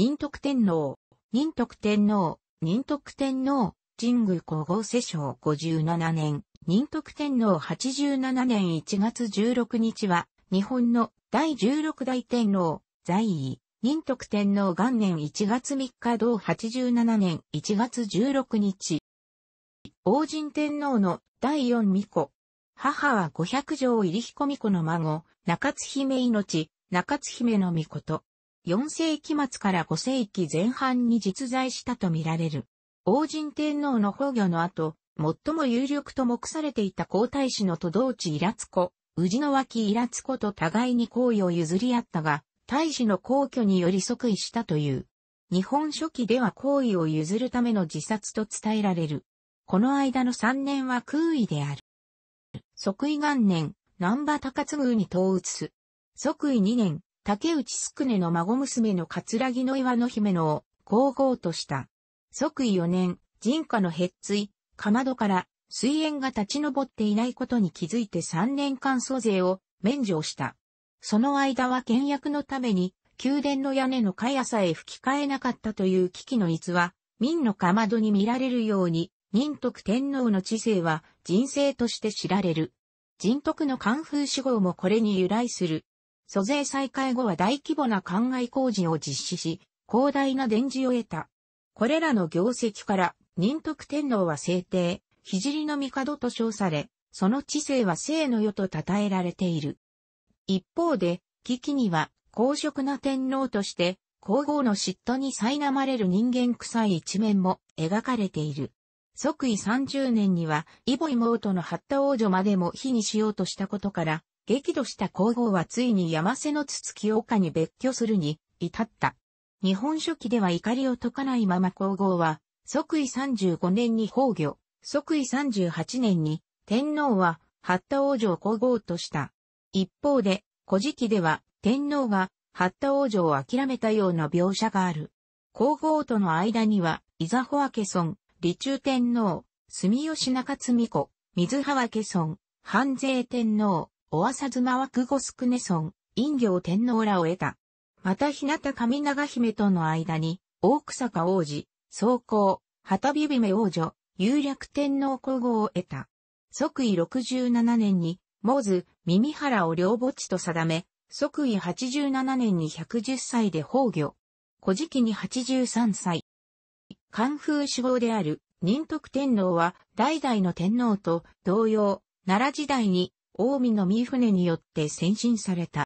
仁徳天皇、仁徳天皇、仁徳天皇、神宮皇后世章57年、仁徳天皇87年1月16日は、日本の第16代天皇、在位、仁徳天皇元年1月3日同87年1月16日。王神天皇の第4巫女。母は五百条入彦巫女の孫、中津姫命、中津姫の巫女と、4世紀末から5世紀前半に実在したとみられる。王神天皇の崩御の後、最も有力と目されていた皇太子の都道地イラツコ、宇治の脇イラツコと互いに好意を譲り合ったが、太子の皇居により即位したという。日本書紀では好意を譲るための自殺と伝えられる。この間の3年は空位である。即位元年、南波高津宮に統一。即位2年、竹内宿ねの孫娘の葛城の岩の姫のを皇后とした。即位4年、人家のへっつい、かまどから水煙が立ち上っていないことに気づいて3年間租税を免除した。その間は倹約のために宮殿の屋根の茅さえ吹き替えなかったという危機の逸話、民のかまどに見られるように、仁徳天皇の知性は人生として知られる。仁徳の寒風志望もこれに由来する。租税再開後は大規模な灌漑工事を実施し、広大な伝授を得た。これらの業績から、仁徳天皇は聖帝、聖の帝と称され、その知性は聖の世と称えられている。一方で、危機には、公職な天皇として、皇后の嫉妬に苛まれる人間臭い一面も描かれている。即位30年には、イボ妹の八田王女までも火にしようとしたことから、激怒した皇后はついに山瀬の筒木岡に別居するに至った。日本書紀では怒りを解かないまま皇后は、即位35年に崩御、即位38年に天皇は八田王女を皇后とした。一方で、古事記では天皇が八田王女を諦めたような描写がある。皇后との間には、伊沢穂明ケ李中天皇、住吉中津美子、水原家孫、半税天皇、おわさずまはくごすくねそん、陰行天皇らを得た。また日向神長姫との間に、大草加王子、総皇、旗びびめ王女、有略天皇皇后を得た。即位67年に、モーズ、耳原を両墓地と定め、即位87年に110歳で崩御。古事記に83歳。関風主号である、仁徳天皇は、代々の天皇と同様、奈良時代に近江の三船によって先進された。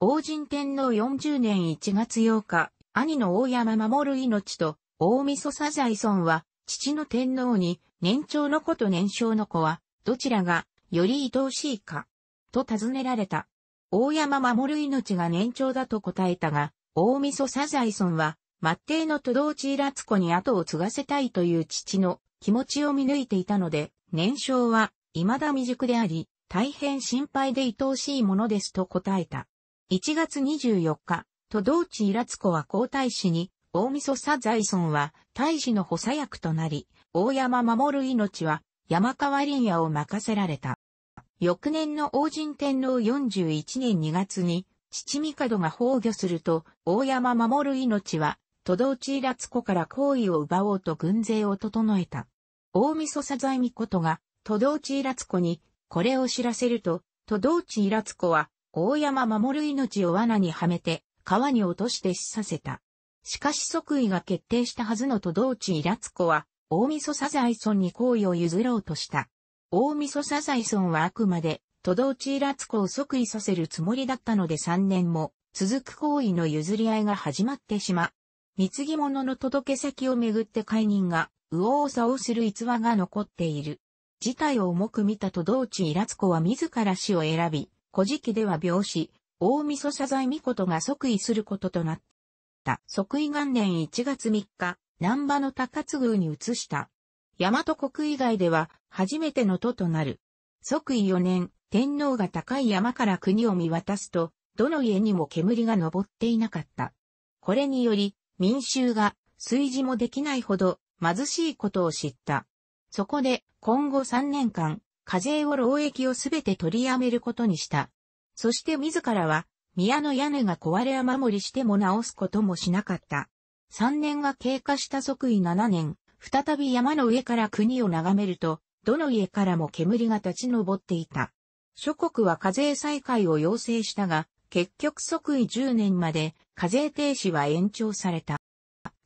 王神天皇40年1月8日、兄の大山守命と、大晦噌サザイは、父の天皇に、年長の子と年少の子は、どちらが、より愛おしいか、と尋ねられた。大山守命が年長だと答えたが、大晦噌サザイは、末帝の都道地拉子に後を継がせたいという父の気持ちを見抜いていたので、年少は未だ未熟であり、大変心配で愛おしいものですと答えた。1月24日、都道地イラツコは皇太子に、大晦日サザイソンは大使の補佐役となり、大山守命は山川林野を任せられた。翌年の王神天皇41年2月に、父帝が崩御すると、大山守命は、都道地イラツコから皇位を奪おうと軍勢を整えた。大晦日サザイミコトが、都道地イラツコにこれを知らせると、都道地イラツコは、大山守る命を罠にはめて、川に落として死させた。しかし即位が決定したはずの都道地イラツコは、大晦サザ村に行為を譲ろうとした。大晦サザ村はあくまで、都道地イラツコを即位させるつもりだったので3年も、続く行為の譲り合いが始まってしま。う。貢ぎ物の届け先をめぐって解任が、右往左往する逸話が残っている。事態を重く見たと同地イラツコは自ら死を選び、古事記では病死、大晦謝罪御事が即位することとなった。即位元年1月3日、南波の高津宮に移した。大和国以外では初めての都となる。即位4年、天皇が高い山から国を見渡すと、どの家にも煙が昇っていなかった。これにより、民衆が、炊事もできないほど貧しいことを知った。そこで、今後3年間、課税を労役をすべて取りやめることにした。そして自らは、宮の屋根が壊れ雨漏りしても直すこともしなかった。3年が経過した即位7年、再び山の上から国を眺めると、どの家からも煙が立ち上っていた。諸国は課税再開を要請したが、結局即位10年まで課税停止は延長された。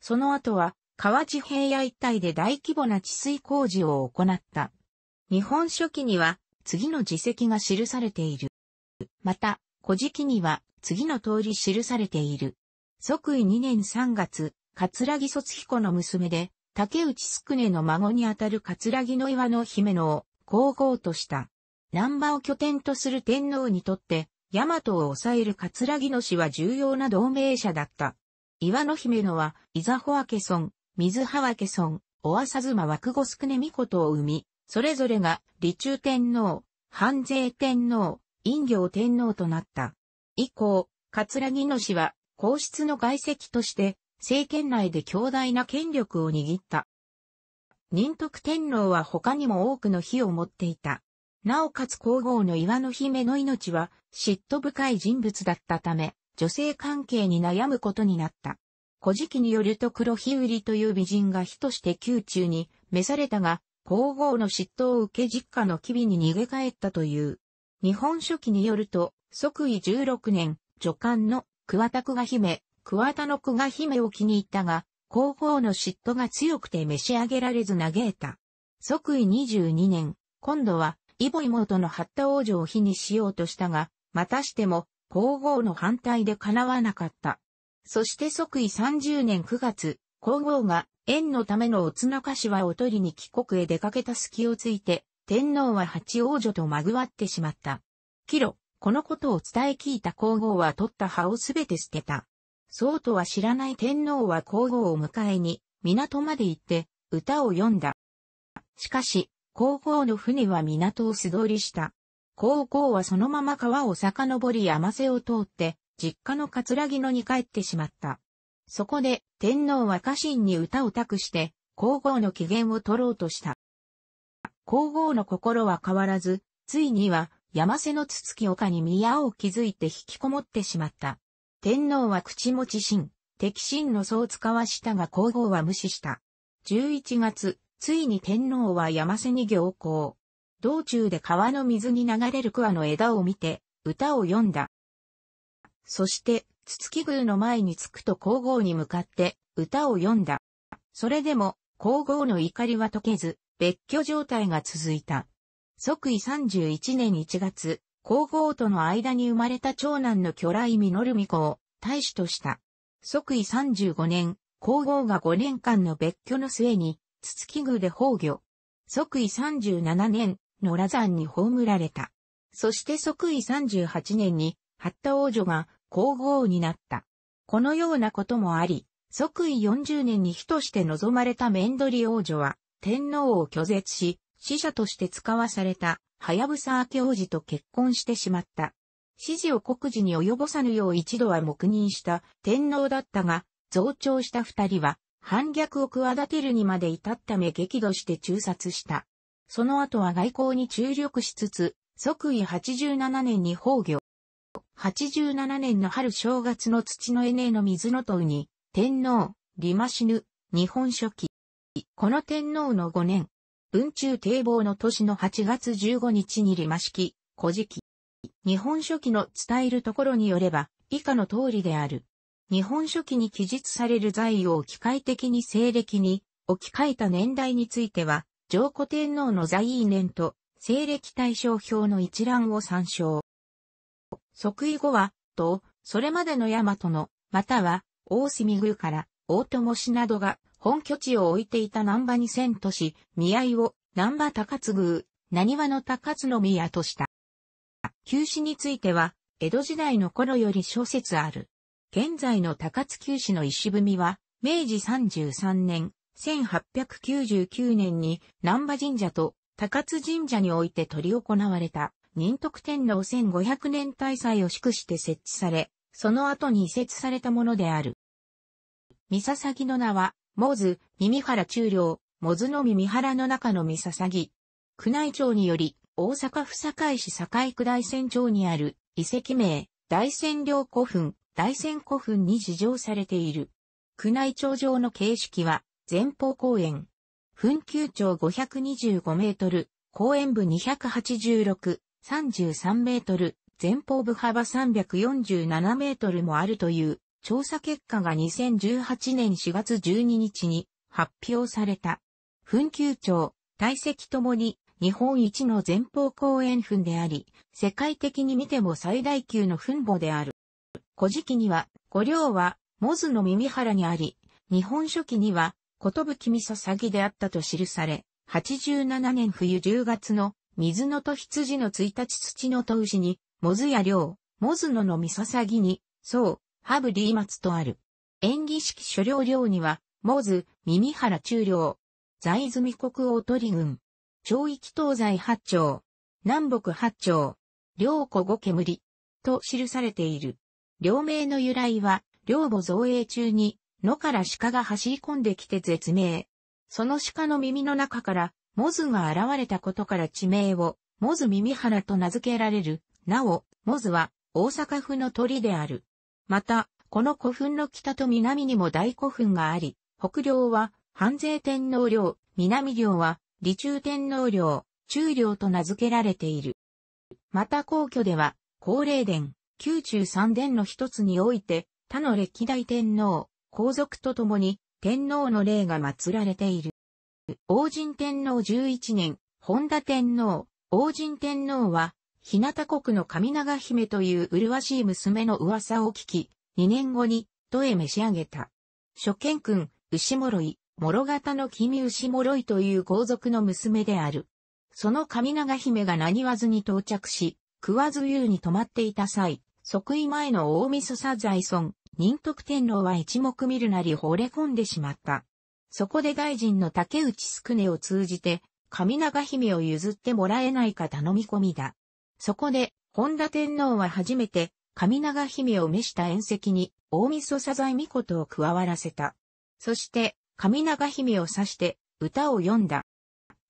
その後は河内平野一帯で大規模な治水工事を行った。日本書紀には次の自石が記されている。また、古事記には次の通り記されている。即位2年3月、桂木卒彦の娘で、竹内宿ねの孫にあたる桂木の岩の姫野を皇后とした。南波を拠点とする天皇にとって、大和を抑える桂木の氏は重要な同盟者だった。岩の姫野は、伊沢・保明村、水川家村、おわさずま枠後、すくねみことを生み、それぞれが、理中天皇、半税天皇、陰行天皇となった。以降、桂木の氏は、皇室の外籍として、政権内で強大な権力を握った。仁徳天皇は他にも多くの非を持っていた。なおかつ皇后の岩の姫の命は嫉妬深い人物だったため、女性関係に悩むことになった。古事記によると黒日売りという美人が火として宮中に召されたが、皇后の嫉妬を受け実家の機微に逃げ帰ったという。日本書紀によると、即位16年、助官の桑田久我姫、桑田の久我姫を気に入ったが、皇后の嫉妬が強くて召し上げられず嘆いた。即位22年、今度は、イボ妹の八田王女を火にしようとしたが、またしても、皇后の反対で叶わなかった。そして即位30年9月、皇后が、縁のためのおつしわを取りに帰国へ出かけた隙をついて、天皇は八王女とまぐわってしまった。キロ、このことを伝え聞いた皇后は取った葉をすべて捨てた。そうとは知らない天皇は皇后を迎えに、港まで行って、歌を詠んだ。しかし、皇后の船は港を素通りした。皇后はそのまま川を遡り山瀬を通って、実家のラギ野に帰ってしまった。そこで、天皇は家臣に歌を託して、皇后の機嫌を取ろうとした。皇后の心は変わらず、ついには、山瀬の筒木丘に宮を築いて引きこもってしまった。天皇は口持ち心、敵心のそを使わしたが皇后は無視した。11月、ついに天皇は山瀬に行幸。道中で川の水に流れる桑の枝を見て、歌を詠んだ。そして、つつき宮の前に着くと皇后に向かって歌を詠んだ。それでも、皇后の怒りは解けず、別居状態が続いた。即位31年1月、皇后との間に生まれた長男の巨来実美子を大使とした。即位35年、皇后が5年間の別居の末に、つつき宮で崩御。即位37年、野良山に葬られた。そして即位38年に、八田王女が皇后になった。このようなこともあり、即位40年に日として望まれたメンドリ王女は、天皇を拒絶し、死者として使わされた、はやぶさ明王子と結婚してしまった。指示を国事に及ぼさぬよう一度は黙認した天皇だったが、増長した二人は、反逆を企てるにまで至っため激怒して中殺した。その後は外交に注力しつつ、即位87年に崩御、87年の春正月の土のエネの水の塔に、天皇、リマシヌ、日本書記。この天皇の5年、文中堤防の年の8月15日にリマ式、古事記。日本書記の伝えるところによれば、以下の通りである。日本書記に記述される財を機械的に西暦に置き換えた年代については、上古天皇の在位年と西暦対象表の一覧を参照。即位後は、と、それまでの大和の、または、大隅宮から、大友氏などが、本拠地を置いていた南波に遷都し、見合いを、南波高津宮、何和の高津の宮とした。旧市については、江戸時代の頃より諸説ある。現在の高津旧市の石踏みは、明治33年、1899年に南波神社と高津神社において取り行われた仁徳天皇1500年大祭を祝して設置され、その後に移設されたものである。三笹木の名は、モズ、耳原中領、モズの耳原の中の三笹木。宮内庁により、大阪府堺市堺区大仙町にある遺跡名、大仙陵古墳、大仙古墳に示上されている。宮内庁上の形式は、前方公園。墳丘長525メートル、公園部286、33メートル、前方部幅347メートルもあるという調査結果が2018年4月12日に発表された。墳丘町、体積ともに日本一の前方公園墳であり、世界的に見ても最大級の墳墓である。古事記には、五稜は、モズの耳原にあり、日本書紀には、ことぶきみそさぎであったと記され、87年冬10月の水野と羊の一日土のと牛に、モズや量、モズ野のみささぎに、そう、ハブリーマツとある。演技式所領領には、モズ、耳原中領。在住国取鳥群、長域東西八丁。南北八丁。領古五煙。と記されている。両名の由来は、領母造営中に、野から鹿が走り込んできて絶命。その鹿の耳の中から、モズが現れたことから地名を、モズ耳原と名付けられる。なお、モズは大阪府の鳥である。また、この古墳の北と南にも大古墳があり、北領は半税天皇領、南領は理中天皇領、中領と名付けられている。また皇居では、高霊殿、宮中三殿の一つにおいて、他の歴代天皇、皇族と共に天皇の霊が祀られている。王神天皇11年、本田天皇、王神天皇は、日向国の神長姫という麗しい娘の噂を聞き、2年後に、都へ召し上げた。諸賢君、牛諸い、諸型の君牛諸いという豪族の娘である。その神長姫が何わずに到着し、食わず湯に泊まっていた際、即位前の大晦日財村、仁徳天皇は一目見るなり惚れ込んでしまった。そこで大臣の竹内宿ねを通じて、神長姫を譲ってもらえないか頼み込みだ。そこで、本田天皇は初めて、神長姫を召した宴席に、大晦サザエミコを加わらせた。そして、神長姫を指して、歌を詠んだ。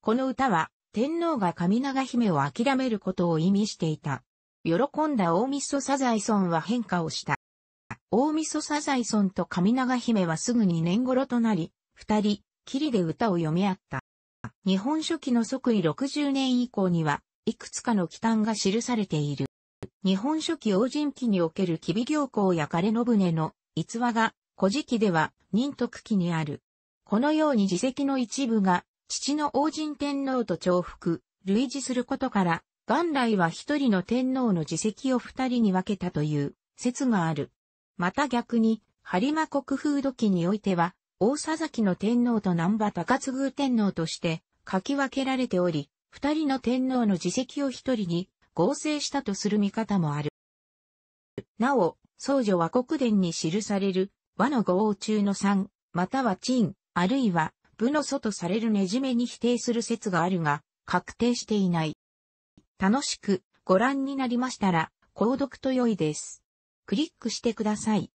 この歌は、天皇が神長姫を諦めることを意味していた。喜んだ大晦サザエソンは変化をした。大晦サザエソンと神長姫はすぐに年頃となり、二人、きりで歌を読み合った。日本書紀の即位60年以降には、いくつかの忌憚が記されている。日本書紀王人記における吉備行幸や枯信船の逸話が、古事記では仁徳記にある。このように自責の一部が、父の王人天皇と重複、類似することから、元来は一人の天皇の自責を二人に分けたという説がある。また逆に、播磨国風土記においては、大佐崎の天皇と南波高津宮天皇として書き分けられており、二人の天皇の自責を一人に合成したとする見方もある。なお、僧女は国伝に記される和の五王中の三、または陳、あるいは部の祖とされるねじめに否定する説があるが、確定していない。楽しくご覧になりましたら、購読と良いです。クリックしてください。